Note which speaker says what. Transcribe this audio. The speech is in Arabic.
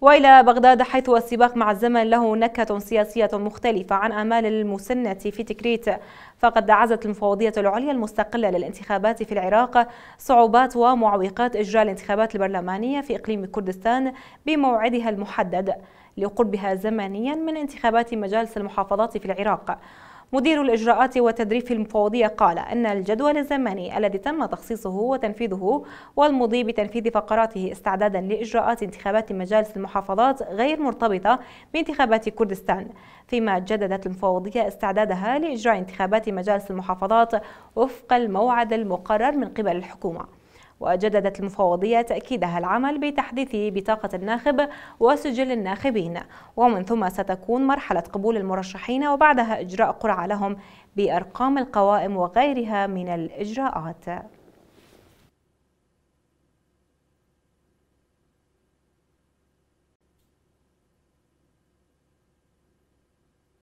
Speaker 1: وإلى بغداد حيث السباق مع الزمن له نكهة سياسية مختلفة عن آمال المسنة في تكريت فقد عزت المفوضية العليا المستقلة للانتخابات في العراق صعوبات ومعوقات إجراء الانتخابات البرلمانية في إقليم كردستان بموعدها المحدد لقربها زمنيا من انتخابات مجالس المحافظات في العراق مدير الإجراءات وتدريب المفوضية قال أن الجدول الزمني الذي تم تخصيصه وتنفيذه والمضي بتنفيذ فقراته استعدادا لإجراءات انتخابات مجالس المحافظات غير مرتبطة بانتخابات كردستان فيما جددت المفوضية استعدادها لإجراء انتخابات مجالس المحافظات وفق الموعد المقرر من قبل الحكومة وجددت المفوضية تأكيدها العمل بتحديث بطاقة الناخب وسجل الناخبين ومن ثم ستكون مرحلة قبول المرشحين وبعدها إجراء قرعة لهم بأرقام القوائم وغيرها من الإجراءات